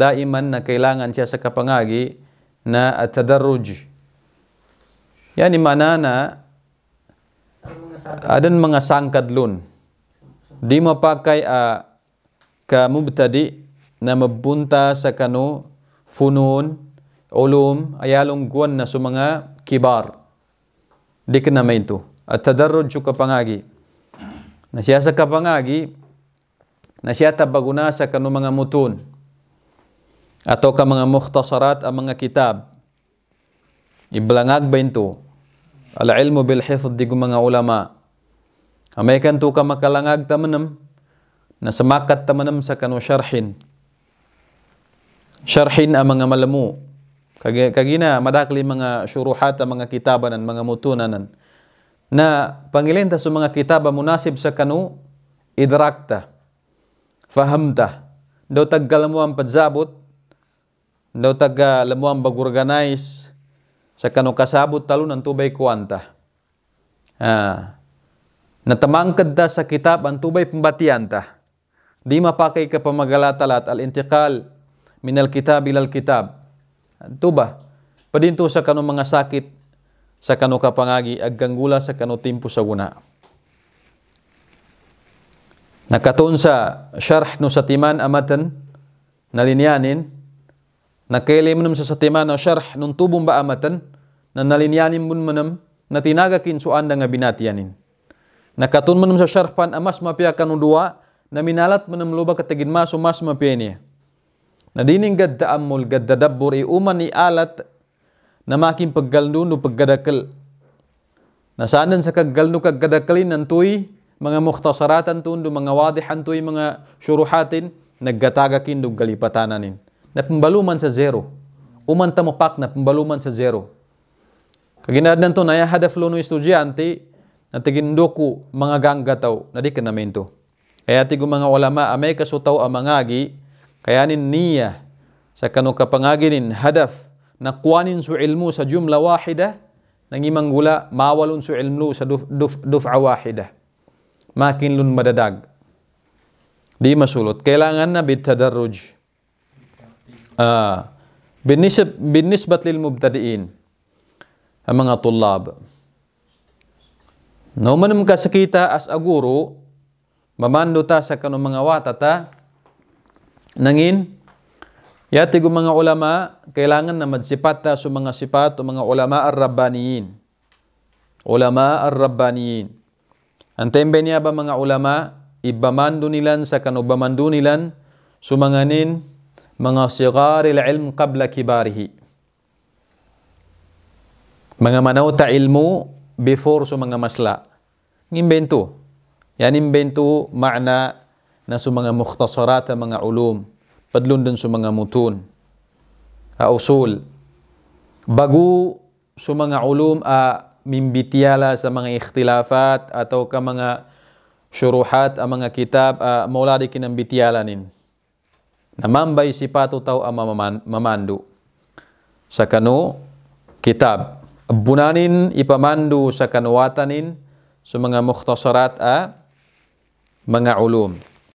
daiman na kailangan siya sa kapangagi na Yan yung mana na adan mga lun, Di mapakai a uh, kamubtadi na mabunta sa kanu funun, ulum, ayalong guwan na sumanga kibar. Di ka naman ito. At tadarrod siya kapangagi. Na siya sa kapangagi, na siya tabaguna sa kanu mga mutun. Atau ka mga mukhtasarat ang mga kitab. Iblangag ba ito? Al-ilmu bil-hifd di mga ulama. Amaykan to ka makalangag tamanam na samakat tamanam sa kanu sharhin sharhin ang mga malamu. Kagina, madakli mga syuruhat ang mga kitabanan, mga mutunanan na pangilinta sa mga kitaba munasib sa kanu idrakta fahamta do taggal mo ang padzabot daw taga lamuang bagurganize sa kanong kasabot talo ng tubay kuwanta. Ah, natamangkad ta sa kitab ang tubay pambatian Di mapakay ka pamagalatalat al-intikal minal kitab ilal kitab. Tuba, padinto sa kanong mga sakit sa kano kapangagi agganggula sa kano timpo sa guna. Nakaton sa syarh no sa timan amatan nalinyanin na kele munum sa satema na sharh nun tubum ba amatan na nalinyanin mun munum na tinagakin anda nga Na Nakatun munum sa pan amas kanu dua na minalat munum luba katagin masu mas mapianya. Na dining gadda amul gadda dabbur i umani alat na makin paggalnu no paggadakal. Na saanan sa kaggalno kaggadakalin nantuy mga mukhtasaratan tun mga wadihan tuy mga syuruhatin naggatagakin dug galipatananin. na pambaluman sa zero. Umanta mo pak na pambaluman sa zero. Kaginadnan to na yahadaflo no estudyante na tigindoku mga ganggataw na di kanamento. Kaya tigo mga ulama amay kasutaw ang mangagi kaya nin niya sa kanu kapangaginin hadaf na kuwanin su ilmu sa jumla wahida nang imang gula mawalon su ilmu sa duf, duf, duf'a wahida. makin lun madadag. Di masulot. Kailangan na bitadarruj. Uh, binisbat lil mubtadiin ang mga tulab. No manam ka sa as aguro, mamando ta sa kanong mga wata ta, nangin, yati kung mga ulama, kailangan na madsipat ta sa mga sipat o mga ulama ar rabbaniin Ulama ar rabbaniin Ang tembe niya ba mga ulama, ibamando nilan sa bamando nilan, sumanganin, mga sigaril ilm qabla kibarihi. Mga manawta ilmu before sa mga masla. Imbento. Yan imbento makna na sa mga mukhtasarat mga ulum. Padlun dun sa mga mutun. A usul. Bago sa mga ulum a mimbitiala sa mga ikhtilafat atau ka mga syuruhat a mga kitab a mauladi kinambitialanin. na mambai sipatu tau ama memandu sakanu kitab bunanin ipamandu sakan watanin sumenga mukhtasarat a menga ulum